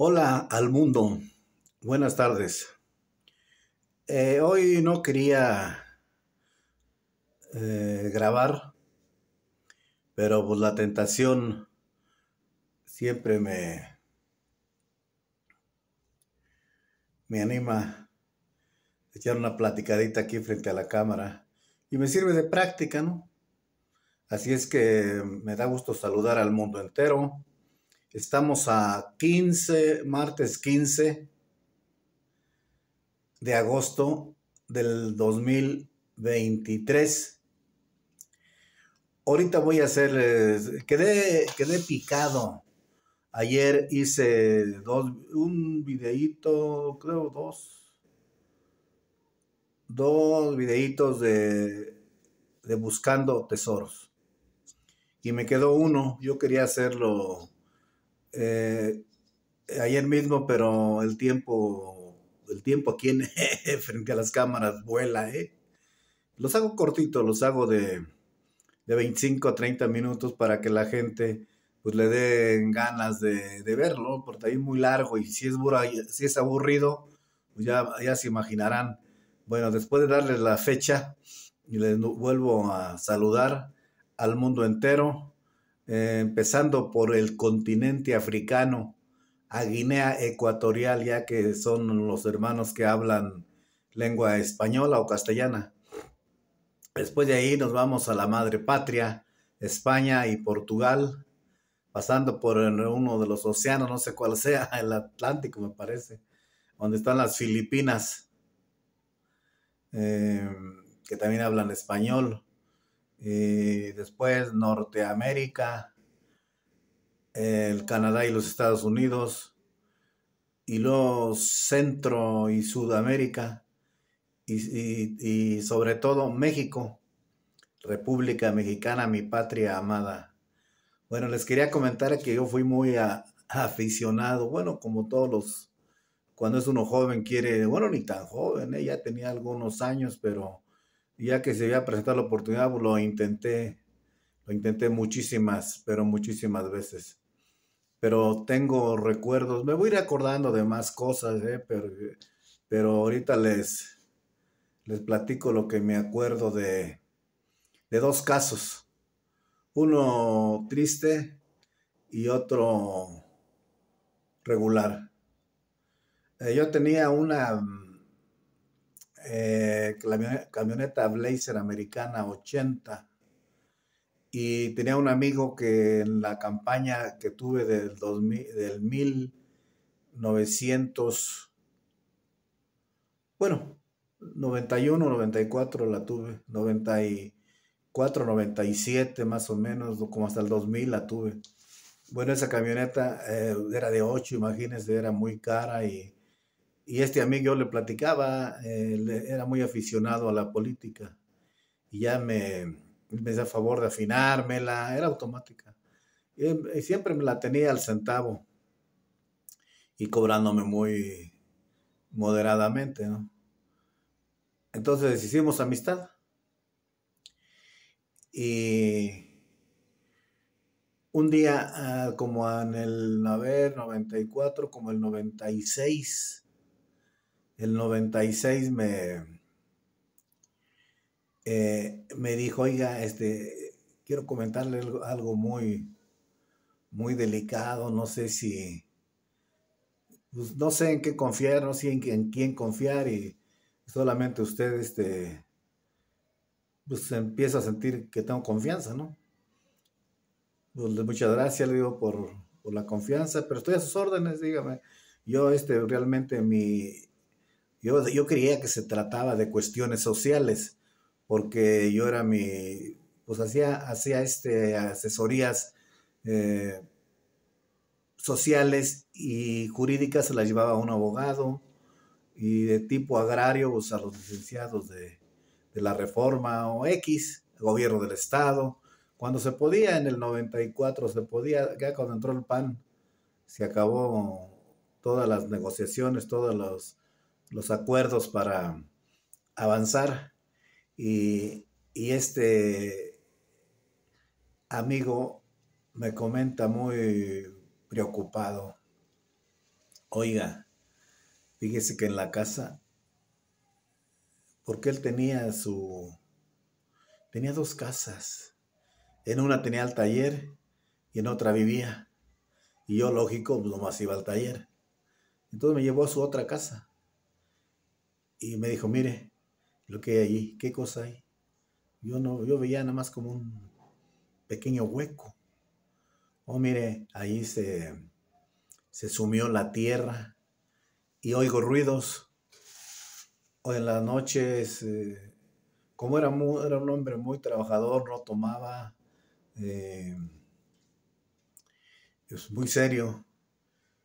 Hola al mundo, buenas tardes. Eh, hoy no quería eh, grabar, pero pues la tentación siempre me, me anima a echar una platicadita aquí frente a la cámara y me sirve de práctica, ¿no? Así es que me da gusto saludar al mundo entero. Estamos a 15, martes 15 de agosto del 2023. Ahorita voy a hacer, eh, quedé, quedé picado. Ayer hice dos, un videíto, creo dos, dos videitos de, de buscando tesoros. Y me quedó uno, yo quería hacerlo eh, ayer mismo, pero el tiempo, el tiempo aquí en, frente a las cámaras vuela, ¿eh? Los hago cortitos, los hago de, de 25 a 30 minutos para que la gente pues le den ganas de, verlo, porque ahí es muy largo y si es, si es aburrido, pues ya, ya se imaginarán. Bueno, después de darles la fecha, les vuelvo a saludar al mundo entero eh, empezando por el continente africano, a Guinea Ecuatorial, ya que son los hermanos que hablan lengua española o castellana. Después de ahí nos vamos a la madre patria, España y Portugal, pasando por uno de los océanos, no sé cuál sea, el Atlántico me parece, donde están las Filipinas, eh, que también hablan español y después Norteamérica, el Canadá y los Estados Unidos, y luego Centro y Sudamérica, y, sobre todo México, República Mexicana, mi patria amada. Bueno, les quería comentar que yo fui muy aficionado, bueno, como todos los, cuando es uno joven quiere, bueno, ni tan joven, ¿eh? ya tenía algunos años, pero ya que se a presentar la oportunidad, pues, lo intenté, lo intenté muchísimas, pero muchísimas veces. Pero tengo recuerdos, me voy recordando ir de más cosas, eh, pero, ahorita les, les platico lo que me acuerdo de, dos casos. Uno triste y otro regular. Eh, yo tenía una mm, eh, camioneta Blazer americana 80 y tenía un amigo que en la campaña que tuve del, 2000, del 1900, bueno, 91, 94 la tuve, 94, 97 más o menos, como hasta el 2000 la tuve. Bueno, esa camioneta eh, era de 8, imagínense, era muy cara y y este amigo yo le platicaba, eh, era muy aficionado a la política y ya me, me a favor de afinármela, era automática. Em, y, siempre me la tenía al centavo y cobrándome muy moderadamente, ¿no? Entonces hicimos amistad. Y un día, ah, como en el, a 94, como el 96, el 96 me, eh, me dijo, oiga, este, quiero comentarle algo, muy, muy delicado, no sé si, pues, no sé en qué confiar, no sé en, quién confiar y solamente usted, este, pues, empieza a sentir que tengo confianza, ¿no? Pues, muchas gracias, le digo, por, la confianza, pero estoy a sus órdenes, dígame. Yo, este, realmente mi, yo, creía que se trataba de cuestiones sociales, porque yo era mi, pues hacía, este, asesorías eh, sociales y jurídicas, se las llevaba a un abogado, y de tipo agrario, pues a los licenciados de, la reforma o X, gobierno del Estado, cuando se podía, en el 94 se podía, ya cuando entró el PAN, se acabó todas las negociaciones, todas los los acuerdos para avanzar y, este amigo me comenta muy preocupado, oiga, fíjese que en la casa, porque él tenía su, tenía dos casas, en una tenía el taller y en otra vivía, y yo lógico, pues, nomás iba al taller. Entonces me llevó a su otra casa y me dijo, mire lo que hay allí, qué cosa hay. Yo, no, yo veía nada más como un pequeño hueco. Oh, mire, ahí se, sumió la tierra y oigo ruidos. O en las noches, eh, como era, era un hombre muy trabajador, no tomaba, eh, es muy serio.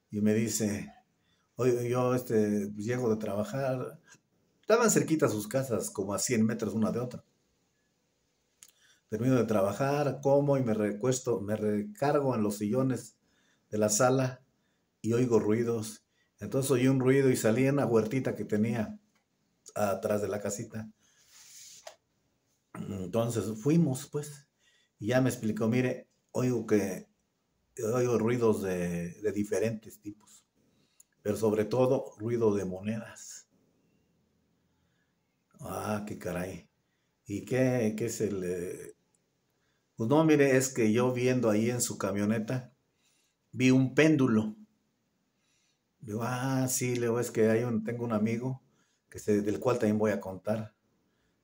Y me dice, oye, yo este, pues, llego de trabajar, Estaban cerquita sus casas, como a 100 metros una de otra. Termino de trabajar, como y me recuesto, me recargo en los sillones de la sala y oigo ruidos. Entonces oí un ruido y salí en la huertita que tenía atrás de la casita. Entonces fuimos, pues, y ya me explicó, mire, oigo que oigo ruidos de, de diferentes tipos, pero sobre todo ruido de monedas Ah, qué caray. ¿Y qué, qué se le...? Eh? Pues no, mire, es que yo viendo ahí en su camioneta, vi un péndulo. Digo, ah, sí, Leo, es que hay un, tengo un amigo que del cual también voy a contar.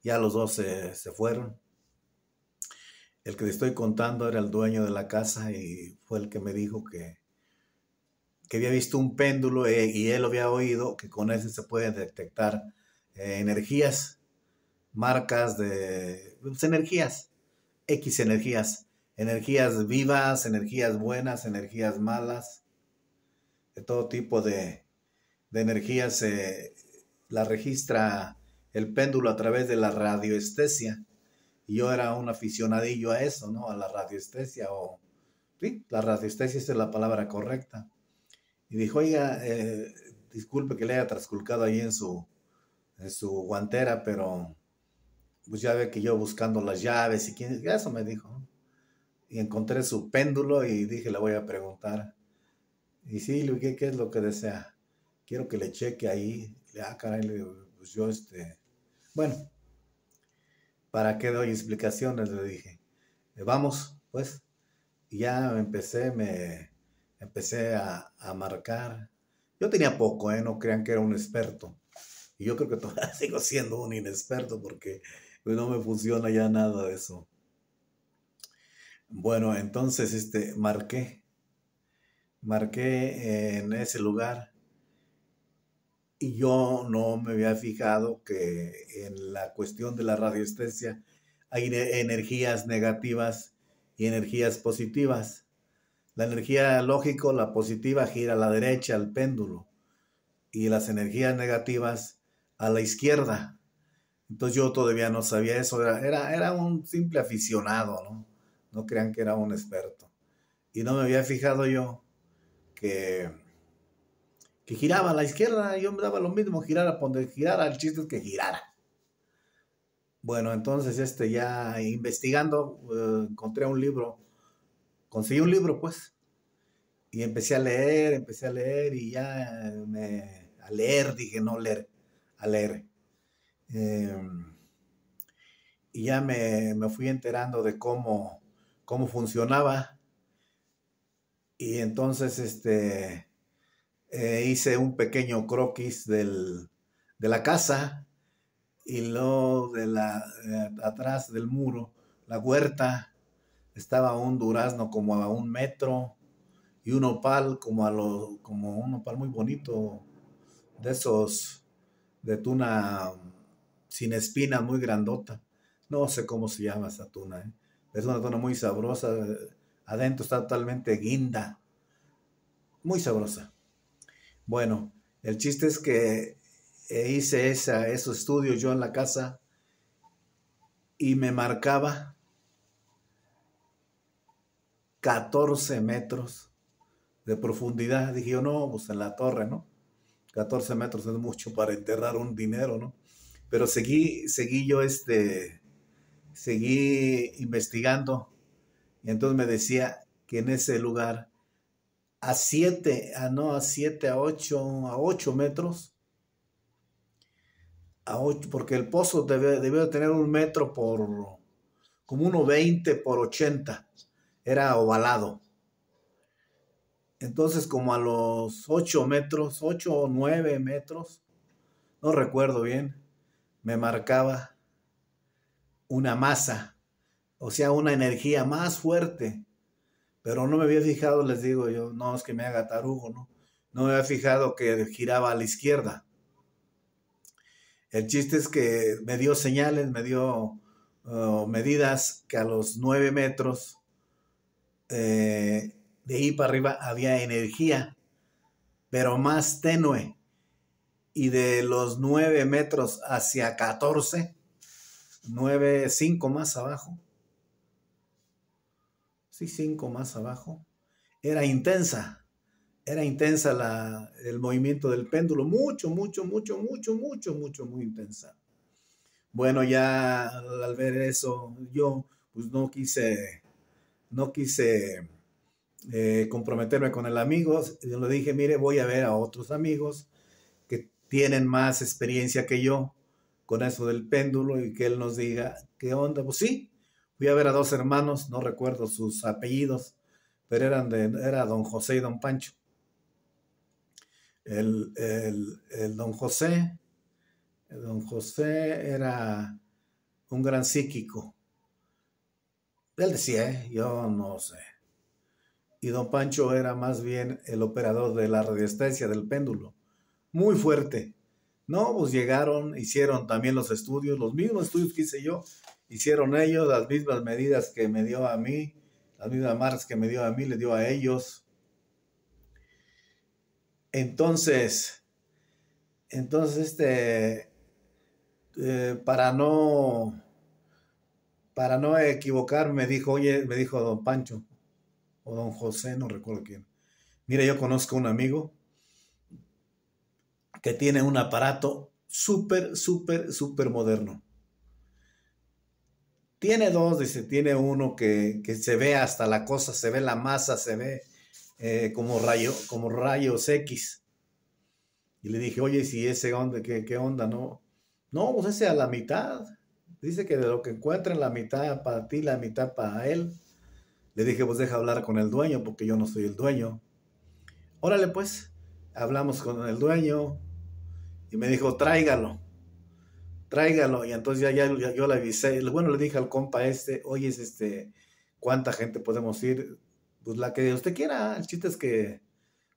Ya los dos se, fueron. El que le estoy contando era el dueño de la casa y fue el que me dijo que, que había visto un péndulo eh, y él había oído que con ese se puede detectar eh, energías, marcas de pues, energías, X energías, energías vivas, energías buenas, energías malas, de todo tipo de, energías eh, la registra el péndulo a través de la radioestesia. Y yo era un aficionadillo a eso, ¿no? A la radioestesia o... Sí, la radioestesia es la palabra correcta. Y dijo, oiga, eh, disculpe que le haya trasculcado ahí en su, en su guantera, pero pues ya ve que yo buscando las llaves y quién, eso me dijo. Y encontré su péndulo y dije, le voy a preguntar. Y sí, le ¿qué es lo que desea? Quiero que le cheque ahí. Le, ah, caray, pues yo, este, bueno, ¿para qué doy explicaciones? Le dije, eh, vamos, pues. Y ya empecé, me empecé a, marcar. Yo tenía poco, ¿eh? no crean que era un experto y yo creo que todavía sigo siendo un inexperto porque no me funciona ya nada de eso. Bueno, entonces este, marqué. Marqué en ese lugar. Y yo no me había fijado que en la cuestión de la radiestesia hay energías negativas y energías positivas. La energía lógico, la positiva, gira a la derecha, al péndulo. Y las energías negativas a la izquierda. Entonces yo todavía no sabía eso, era, era, un simple aficionado, ¿no? No crean que era un experto. Y no me había fijado yo que, que giraba a la izquierda, yo me daba lo mismo, a poner, girar al chiste es que girara. Bueno, entonces este ya investigando eh, encontré un libro, conseguí un libro pues, y empecé a leer, empecé a leer y ya me, a leer dije no leer a leer. Em, y ya me, me, fui enterando de cómo, cómo funcionaba. Y entonces este, eh, hice un pequeño croquis del, de la casa y luego de la, atrás del muro, la huerta, estaba un durazno como a un metro y un opal como, a lo, como un opal muy bonito, de esos de tuna sin espina, muy grandota. No sé cómo se llama esa tuna. ¿eh? Es una tuna muy sabrosa. Eh, adentro está totalmente guinda. Muy sabrosa. Bueno, el chiste es que eh, hice esa, esos estudios yo en la casa y me marcaba 14 metros de profundidad. Dije yo, no, pues en la torre, ¿no? 14 metros es mucho para enterrar un dinero, ¿no? Pero seguí, seguí yo, este, seguí investigando. Y entonces me decía que en ese lugar, a 7, a ah, no, a 7, a 8, a 8 metros, a porque el pozo debe, de tener un metro por, como 20 por 80, era ovalado. Entonces, como a los 8 metros, 8 o 9 metros, no recuerdo bien, me marcaba una masa, o sea, una energía más fuerte. Pero no me había fijado, les digo yo, no es que me haga tarugo, ¿no? No me había fijado que giraba a la izquierda. El chiste es que me dio señales, me dio uh, medidas que a los 9 metros eh, de ahí para arriba había energía, pero más tenue. Y de los 9 metros hacia 14, 9, 5 más abajo, sí, 5 más abajo, era intensa, era intensa la, el movimiento del péndulo, mucho, mucho, mucho, mucho, mucho, mucho, muy intensa. Bueno, ya al ver eso, yo pues no quise, no quise eh, comprometerme con el amigo, yo le dije, mire, voy a ver a otros amigos que tienen más experiencia que yo con eso del péndulo y que él nos diga, ¿qué onda? Pues sí, fui a ver a dos hermanos, no recuerdo sus apellidos, pero eran de, era don José y don Pancho. El, el, don José, el don José era un gran psíquico. Él decía, eh, yo no sé y don Pancho era más bien el operador de la radiestesia del péndulo. Muy fuerte. No, pues llegaron, hicieron también los estudios, los mismos estudios que hice yo, hicieron ellos las mismas medidas que me dio a mí, las mismas marcas que me dio a mí, le dio a ellos. Entonces, entonces este, eh, para no, para no equivocarme, dijo, oye, me dijo don Pancho, o don José, no recuerdo quién. Mira, yo conozco un amigo que tiene un aparato súper, súper, súper moderno. Tiene dos, dice, tiene uno que, que, se ve hasta la cosa, se ve la masa, se ve eh, como, rayo, como rayos X. Y le dije, oye, si ese onda, ¿qué, onda? No, no, pues ese a la mitad. Dice que de lo que encuentra la mitad para ti, la mitad para él. Le dije, pues deja hablar con el dueño porque yo no soy el dueño. Órale pues, hablamos con el dueño y me dijo, tráigalo, tráigalo. Y entonces ya, ya, yo le avisé, bueno, le dije al compa este, oye, este, ¿cuánta gente podemos ir? Pues la que usted quiera, el chiste es que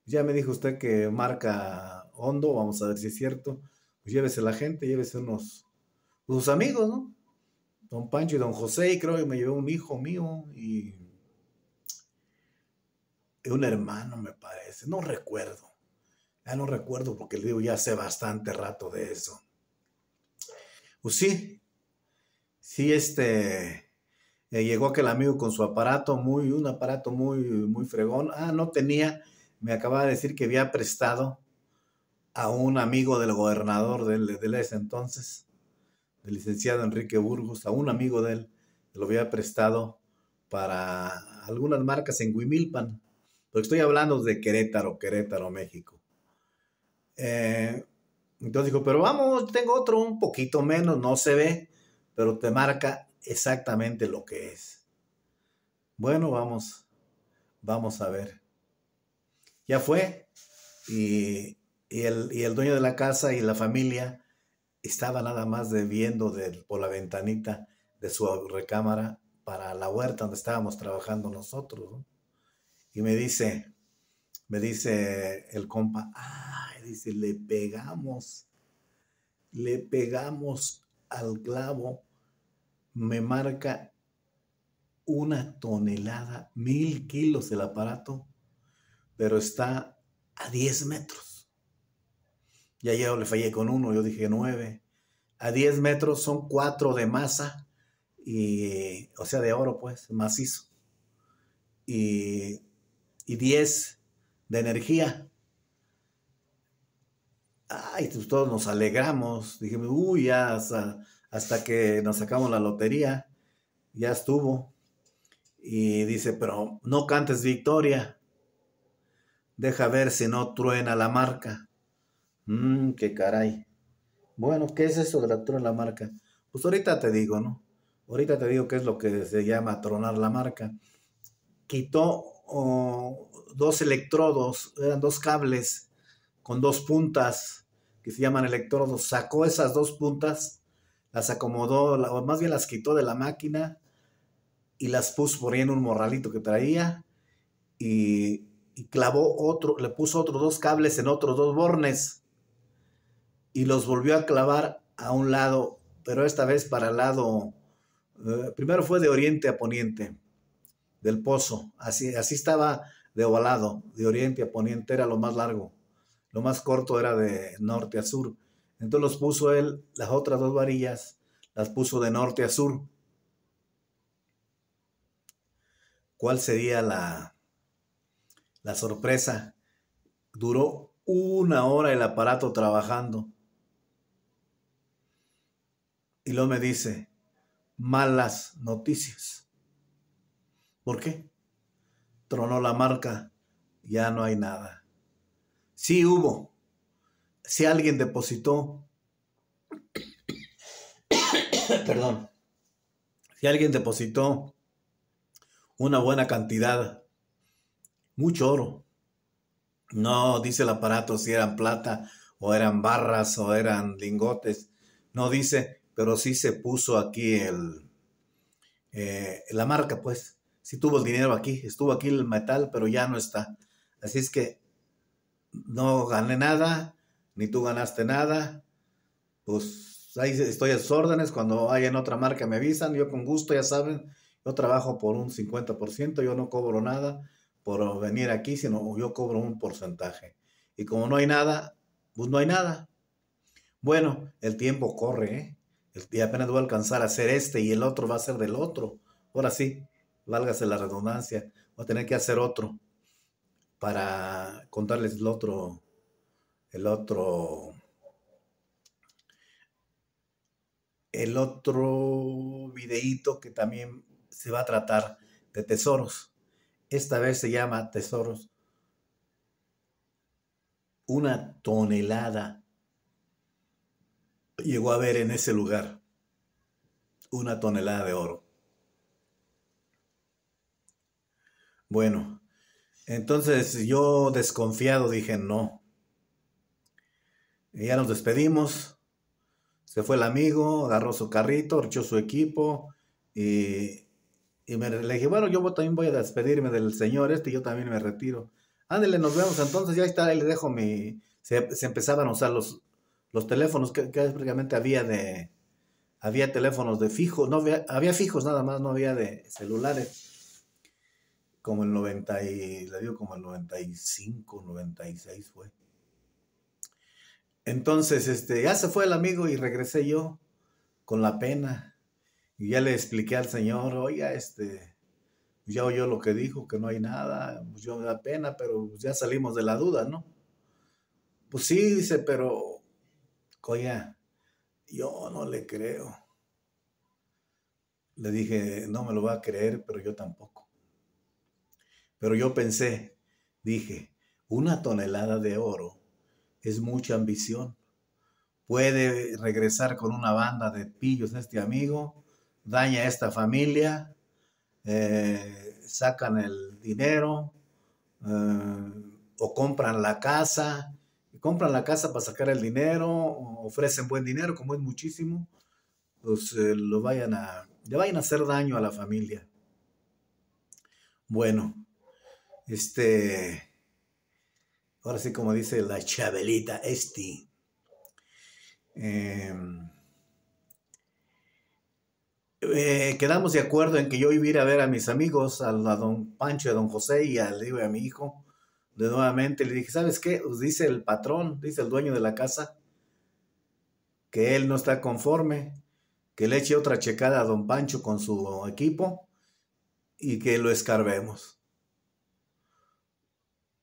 ya me dijo usted que marca hondo, vamos a ver si es cierto. Pues llévese la gente, llévese unos, unos amigos, ¿no? Don Pancho y Don José, y creo que me llevó un hijo mío y un hermano, me parece, no recuerdo. Ya no recuerdo porque le digo ya hace bastante rato de eso. Pues sí, sí, este, eh, llegó aquel amigo con su aparato, muy, un aparato muy, muy fregón. Ah, no tenía, me acaba de decir que había prestado a un amigo del gobernador de ese entonces, del licenciado Enrique Burgos, a un amigo de él, lo había prestado para algunas marcas en Huimilpan estoy hablando de Querétaro, Querétaro, México. Eh, entonces dijo, pero vamos, tengo otro un poquito menos, no se ve, pero te marca exactamente lo que es. Bueno, vamos, vamos a ver. Ya fue y, el, dueño de la casa y la familia estaba nada más viendo por la ventanita de su recámara para la huerta donde estábamos trabajando nosotros. ¿no? Y me dice, me dice el compa, dice, le pegamos, le pegamos al clavo, me marca una tonelada, mil kilos el aparato, pero está a 10 metros. Ya ayer le fallé con uno, yo dije nueve. A 10 metros son cuatro de masa, y, o sea, de oro, pues, macizo. Y y 10 de energía. Ay, pues todos nos alegramos. Dijimos, uy, ya hasta, que nos sacamos la lotería, ya estuvo. Y dice, pero no cantes victoria. Deja ver si no truena la marca. Mmm, qué caray. Bueno, ¿qué es eso de la truena la marca? Pues ahorita te digo, ¿no? Ahorita te digo qué es lo que se llama tronar la marca. Quitó dos electrodos, eran dos cables con dos puntas que se llaman electrodos, sacó esas dos puntas, las acomodó, o más bien las quitó de la máquina y las puso por ahí en un morralito que traía y, clavó otro, le puso otros dos cables en otros dos bornes y los volvió a clavar a un lado, pero esta vez para el lado, eh, primero fue de oriente a poniente del pozo. Así, así estaba de ovalado, de oriente a poniente era lo más largo. Lo más corto era de norte a sur. Entonces los puso él, las otras dos varillas, las puso de norte a sur. ¿Cuál sería la, la sorpresa? Duró una hora el aparato trabajando. Y luego me dice, malas noticias. ¿Por qué? Tronó la marca, ya no hay nada. Sí hubo. Si alguien depositó, perdón, si alguien depositó una buena cantidad, mucho oro. No dice el aparato si eran plata o eran barras o eran lingotes. No dice, pero sí se puso aquí el, eh, la marca, pues. Si tuvo el dinero aquí, estuvo aquí el metal, pero ya no está. Así es que no gané nada, ni tú ganaste nada. Pues ahí estoy a sus órdenes. Cuando hay en otra marca me avisan, yo con gusto, ya saben, yo trabajo por un 50%, yo no cobro nada por venir aquí, sino yo cobro un porcentaje. Y como no hay nada, pues no hay nada. Bueno, el tiempo corre, ¿eh? Y apenas voy a alcanzar a hacer este y el otro va a ser del otro. Ahora sí, válgase la redundancia, voy a tener que hacer otro para contarles el otro, el otro, el otro videíto que también se va a tratar de tesoros. Esta vez se llama tesoros. Una tonelada llegó a ver en ese lugar. Una tonelada de oro. Bueno, entonces yo desconfiado dije no. Y ya nos despedimos. Se fue el amigo, agarró su carrito, echó su equipo y, me, le dije, bueno, yo también voy a despedirme del señor este y yo también me retiro. Ándele, nos vemos entonces, ya está, ahí le dejo mi... Se, empezaban a usar los, los teléfonos que, prácticamente había de... Había teléfonos de fijos, no había, había fijos nada más, no había de celulares como el 90, y, le digo como el 95, 96 fue. Entonces, este, ya se fue el amigo y regresé yo con la pena. Y ya le expliqué al señor, oiga, este, ya oyó lo que dijo, que no hay nada, pues yo me da pena, pero ya salimos de la duda, ¿no? Pues sí, dice, pero, coña, yo no le creo. Le dije, no me lo va a creer, pero yo tampoco. Pero yo pensé, dije, una tonelada de oro es mucha ambición. Puede regresar con una banda de pillos este amigo, daña a esta familia, eh, sacan el dinero eh, o compran la casa, compran la casa para sacar el dinero, ofrecen buen dinero, como es muchísimo, pues eh, lo vayan a, le vayan a hacer daño a la familia. Bueno, este, ahora sí como dice la Chabelita, este. Em, eh, quedamos de acuerdo en que yo iba a ir a ver a mis amigos, a, don Pancho, y a don José y a, a mi hijo. De nuevamente le dije, ¿sabes qué? Pues dice el patrón, dice el dueño de la casa, que él no está conforme, que le eche otra checada a don Pancho con su equipo y que lo escarbemos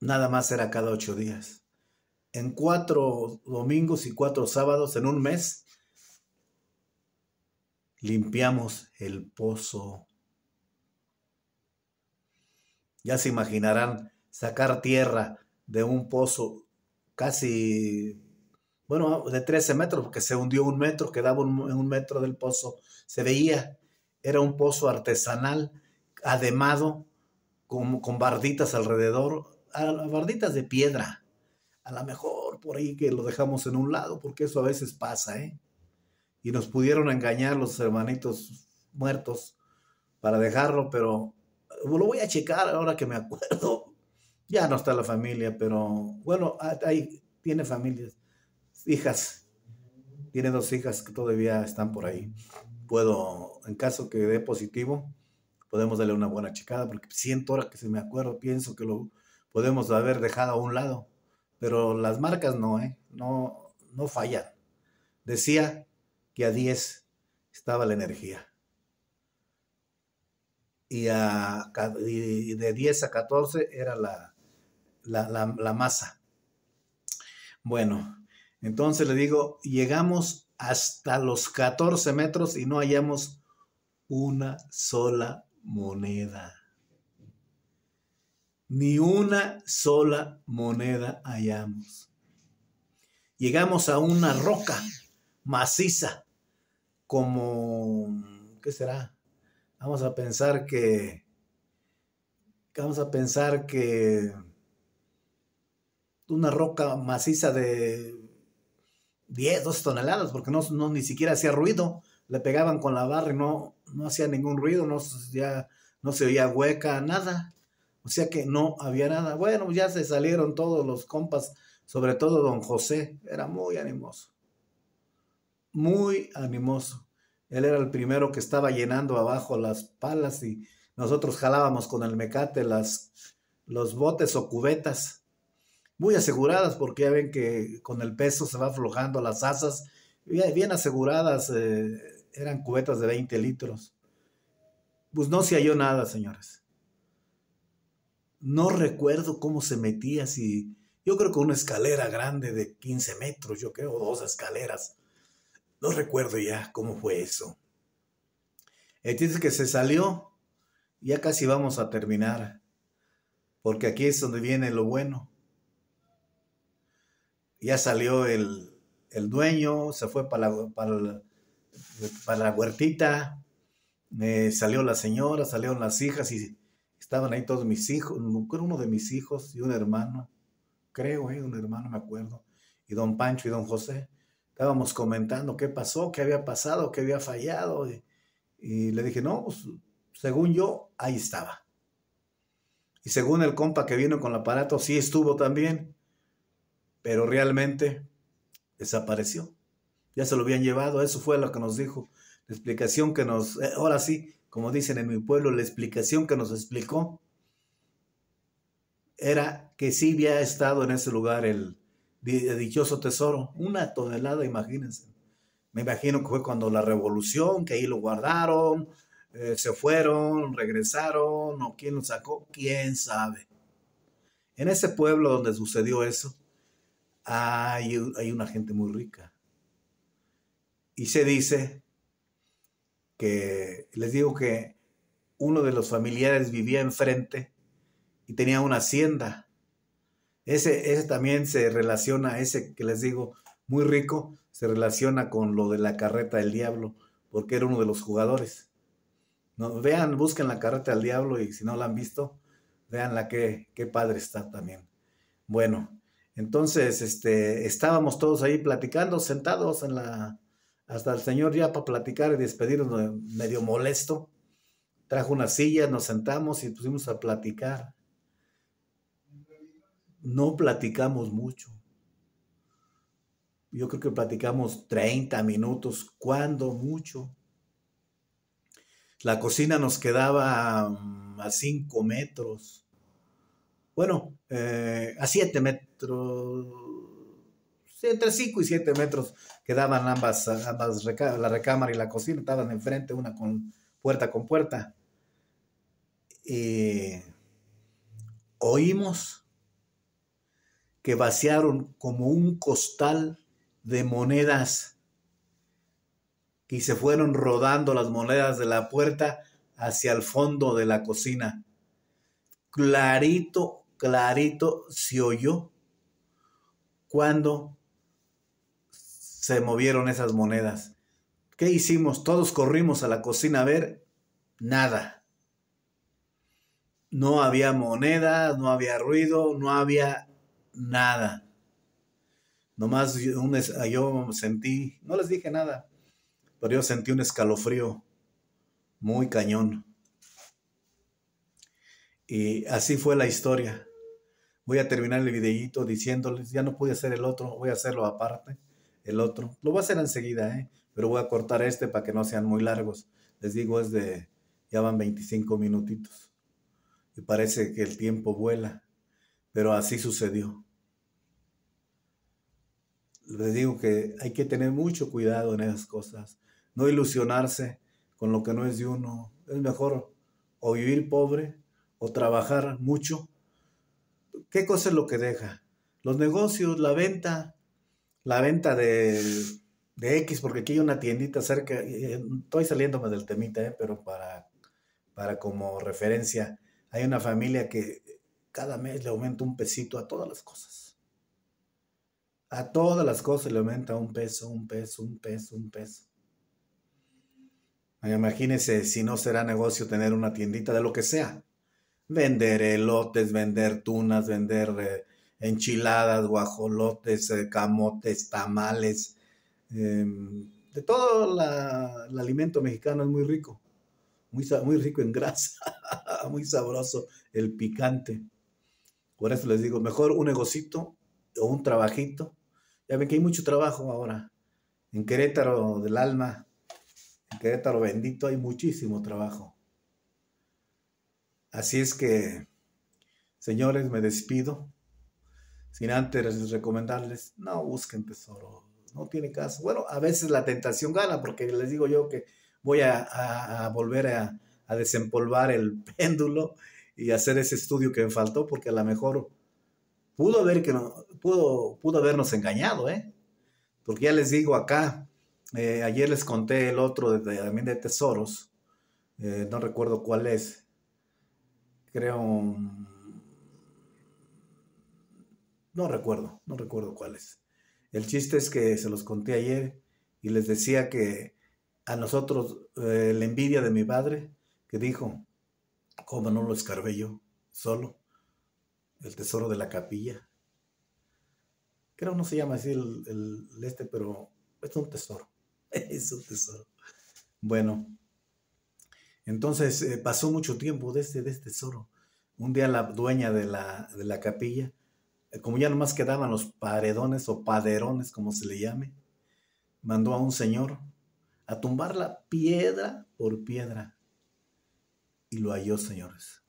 nada más era cada ocho días. En cuatro domingos y cuatro sábados, en un mes, limpiamos el pozo. Ya se imaginarán sacar tierra de un pozo casi, bueno, de 13 metros, porque se hundió un metro, quedaba en un metro del pozo. Se veía, era un pozo artesanal, ademado, con barditas alrededor, a las barditas de piedra. A lo mejor por ahí que lo dejamos en un lado, porque eso a veces pasa, ¿eh? Y nos pudieron engañar los hermanitos muertos para dejarlo, pero uh, lo voy a checar ahora que me acuerdo. Ya no está la familia, pero bueno, ahí tiene familias, hijas, tiene dos hijas que todavía están por ahí. Puedo, en caso que dé positivo, podemos darle una buena checada, porque siento ahora que se me acuerdo, pienso que lo, podemos haber dejado a un lado, pero las marcas no, ¿eh? no, no fallan. Decía que a 10 estaba la energía. Y, a, de 10 a 14 era la, la, la masa. Bueno, entonces le digo, llegamos hasta los 14 metros y no hallamos una sola moneda ni una sola moneda hallamos. Llegamos a una roca maciza, como, ¿qué será? Vamos a pensar que, vamos a pensar que una roca maciza de 10, 12 toneladas, porque no, no ni siquiera hacía ruido, le pegaban con la barra y no, no hacía ningún ruido, no, ya, no se oía hueca, nada. O sea que no había nada. Bueno, ya se salieron todos los compas, sobre todo don José, era muy animoso. Muy animoso. Él era el primero que estaba llenando abajo las palas y nosotros jalábamos con el mecate las, los botes o cubetas. Muy aseguradas porque ya ven que con el peso se va aflojando las asas. Bien aseguradas, eh, eran cubetas de 20 litros. Pues no se halló nada, señores no recuerdo cómo se metía, si yo creo que una escalera grande de 15 metros, yo creo, dos escaleras. No recuerdo ya cómo fue eso. El que se salió, ya casi vamos a terminar, porque aquí es donde viene lo bueno. Ya salió el, el dueño, se fue para la, para para la huertita, eh, salió la señora, salieron las hijas y Estaban ahí todos mis hijos, uno de mis hijos y un hermano, creo, eh, un hermano, me acuerdo, y don Pancho y don José. Estábamos comentando qué pasó, qué había pasado, qué había fallado. Y, le dije, no, pues, según yo, ahí estaba. Y según el compa que vino con el aparato, sí estuvo también, pero realmente desapareció. Ya se lo habían llevado, eso fue lo que nos dijo. La explicación que nos, eh, ahora sí, como dicen en mi pueblo, la explicación que nos explicó era que sí había estado en ese lugar el dichoso tesoro, una tonelada, imagínense. Me imagino que fue cuando la revolución, que ahí lo guardaron, eh, se fueron, regresaron, o quién lo sacó, quién sabe. En ese pueblo donde sucedió eso, hay una gente muy rica. Y se dice que les digo que uno de los familiares vivía enfrente y tenía una hacienda. Ese, ese también se relaciona, ese que les digo, muy rico, se relaciona con lo de la carreta del diablo, porque era uno de los jugadores. vean, busquen la carreta del diablo y si no la han visto, veanla que qué padre está también. Bueno, entonces este, estábamos todos ahí platicando, sentados en la, hasta el Señor ya para platicar y despedirnos medio molesto. Trajo una silla, nos sentamos y pusimos a platicar. No platicamos mucho. Yo creo que platicamos 30 minutos, cuando mucho. La cocina nos quedaba mm, a 5 metros. Bueno, eh, a 7 metros, entre 5 y 7 metros quedaban ambas, la recámara y la cocina, estaban enfrente, una con puerta con puerta. Eh, oímos que vaciaron como un costal de monedas y se fueron rodando las monedas de la puerta hacia el fondo de la cocina. Clarito, clarito se oyó cuando se movieron esas monedas. ¿Qué hicimos? Todos corrimos a la cocina a ver nada. No había monedas, no había ruido, no había nada. Nomás yo, yo sentí, no les dije nada, pero yo sentí un escalofrío muy cañón. Y así fue la historia. Voy a terminar el videíto diciéndoles, ya no pude hacer el otro, voy a hacerlo aparte el otro. Lo voy a hacer enseguida, ¿eh? pero voy a cortar este para que no sean muy largos. Les digo, es de, ya van 25 minutitos. Y parece que el tiempo vuela, pero así sucedió. Les digo que hay que tener mucho cuidado en esas cosas, no ilusionarse con lo que no es de uno. Es mejor o vivir pobre o trabajar mucho. ¿Qué cosa es lo que deja? Los negocios, la venta, la venta de, X, porque aquí hay una tiendita cerca, eh, estoy saliéndome del temita, eh, pero para, para como referencia, hay una familia que cada mes le aumenta un pesito a todas las cosas. A todas las cosas le aumenta un peso, un peso, un peso, un peso. Imagínense si no será negocio tener una tiendita de lo que sea. Vender elotes, vender tunas, vender eh, enchiladas, guajolotes, eh, camotes, tamales. Em, de todo el alimento mexicano es muy rico, muy, muy rico en grasa, muy sabroso el picante. Por eso les digo, mejor un negocito o un trabajito. Ya ven que hay mucho trabajo ahora. En Querétaro del alma, en Querétaro bendito, hay muchísimo trabajo. Así es que, señores, me despido. Sin antes recomendarles, no busquen tesoro. no tiene caso. Bueno, a veces la tentación gana, porque les digo yo que voy a, volver a, desempolvar el péndulo y hacer ese estudio que me faltó, porque a lo mejor pudo, haber que no, pudo, pudo habernos engañado, ¿eh? Porque ya les digo acá, eh, ayer les conté el otro también de tesoros, eh, no recuerdo cuál es, creo no recuerdo, no recuerdo cuáles. El chiste es que se los conté ayer y les decía que a nosotros eh, la envidia de mi padre, que dijo, ¿cómo no lo escarbé yo solo? El tesoro de la capilla. Creo no se llama así el, este, pero es un tesoro. es un tesoro. Bueno, entonces eh, pasó mucho tiempo este, de este, tesoro. Un día la dueña de la, de la capilla como ya nomás quedaban los paredones o paderones, como se le llame, mandó a un señor a tumbarla piedra por piedra. Y lo halló, señores.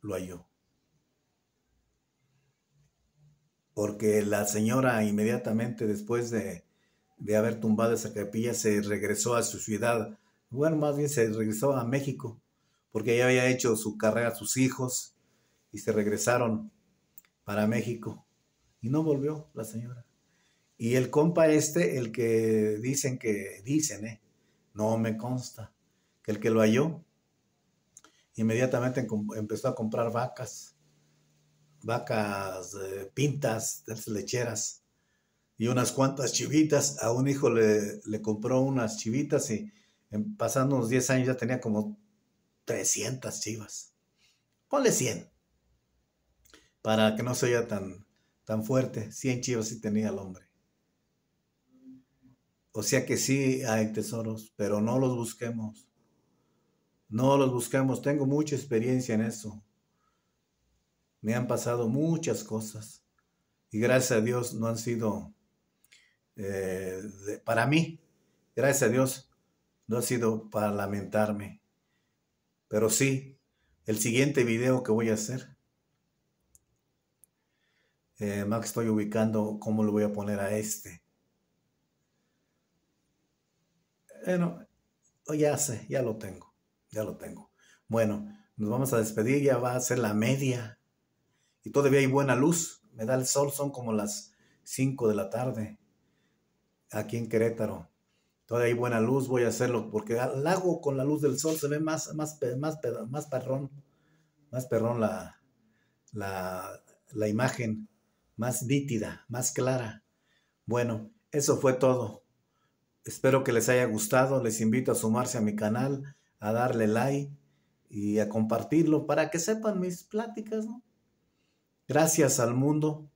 Lo halló. Porque la señora inmediatamente después de, de haber tumbado esa capilla se regresó a su ciudad. Bueno, más bien se regresó a México, porque ella había hecho su carrera, a sus hijos, y se regresaron para México. Y no volvió la señora. Y el compa este, el que dicen que, dicen, eh, no me consta, que el que lo halló, inmediatamente empezó a comprar vacas, vacas eh, pintas, lecheras, y unas cuantas chivitas. A un hijo le, compró unas chivitas y pasando unos 10 años ya tenía como 300 chivas. Ponle 100 para que no sea tan, tan fuerte. 100 chivas si tenía el hombre. O sea que sí hay tesoros, pero no los busquemos. No los busquemos. Tengo mucha experiencia en eso. Me han pasado muchas cosas. Y gracias a Dios no han sido eh, para mí. Gracias a Dios no ha sido para lamentarme. Pero sí, el siguiente video que voy a hacer eh, estoy ubicando, ¿cómo lo voy a poner a este? Bueno, ya sé, ya lo tengo, ya lo tengo. Bueno, nos vamos a despedir, ya va a ser la media. Y todavía hay buena luz, me da el sol, son como las 5 de la tarde, aquí en Querétaro. Todavía hay buena luz, voy a hacerlo, porque al lago con la luz del sol se ve más, más, más, perrón, más perrón la, la imagen más nítida, más clara. Bueno, eso fue todo. Espero que les haya gustado. Les invito a sumarse a mi canal, a darle like y a compartirlo para que sepan mis pláticas. Gracias al mundo.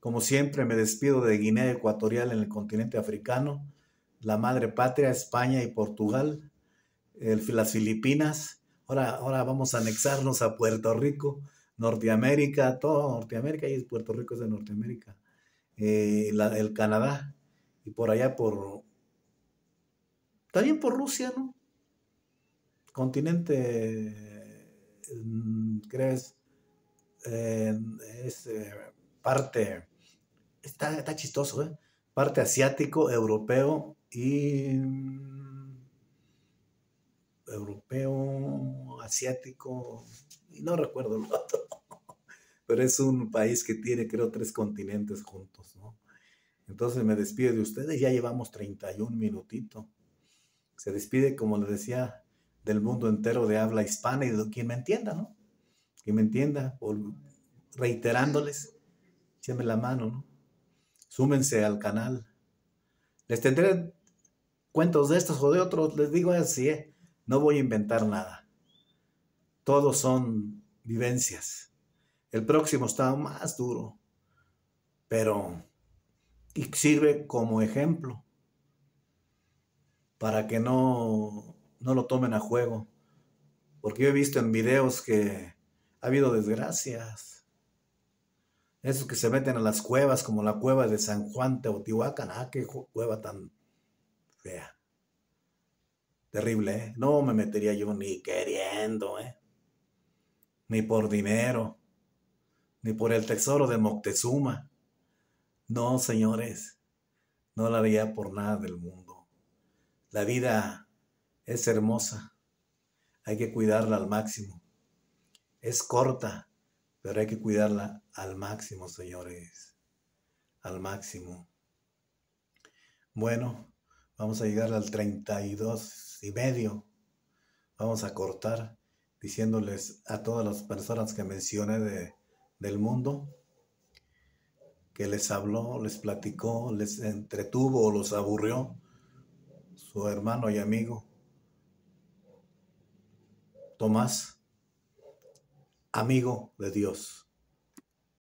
Como siempre, me despido de Guinea Ecuatorial en el continente africano, la madre patria, España y Portugal, las Filipinas. Ahora, ahora vamos a anexarnos a Puerto Rico. Norteamérica, todo Norteamérica, y Puerto Rico es de Norteamérica, eh, el Canadá, y por allá por, también por Rusia, ¿no? Continente, mm, crees, eh, es eh, parte, está, está chistoso, ¿eh? Parte asiático, europeo y mm, europeo, asiático, no recuerdo el otro, pero es un país que tiene, creo, tres continentes juntos, ¿no? Entonces me despido de ustedes, ya llevamos 31 minutito. Se despide, como les decía, del mundo entero de habla hispana y de quien me entienda, ¿no? Quien me entienda, reiterándoles, écheme la mano, ¿no? Súmense al canal. Les tendré cuentos de estos o de otros, les digo así, ¿eh? no voy a inventar nada. Todos son vivencias. El próximo está más duro, pero y sirve como ejemplo para que no, no lo tomen a juego. Porque yo he visto en videos que ha habido desgracias. Esos que se meten a las cuevas, como la cueva de San Juan Teotihuacán. Ah, qué cueva tan fea. Terrible, ¿eh? No me metería yo ni queriendo, ¿eh? ni por dinero, ni por el tesoro de Moctezuma. No, señores, no la haría por nada del mundo. La vida es hermosa, hay que cuidarla al máximo. Es corta, pero hay que cuidarla al máximo, señores, al máximo. Bueno, vamos a llegar al 32 y medio. Vamos a cortar diciéndoles a todas las personas que mencioné de, del mundo, que les habló, les platicó, les entretuvo o los aburrió, su hermano y amigo Tomás, amigo de Dios.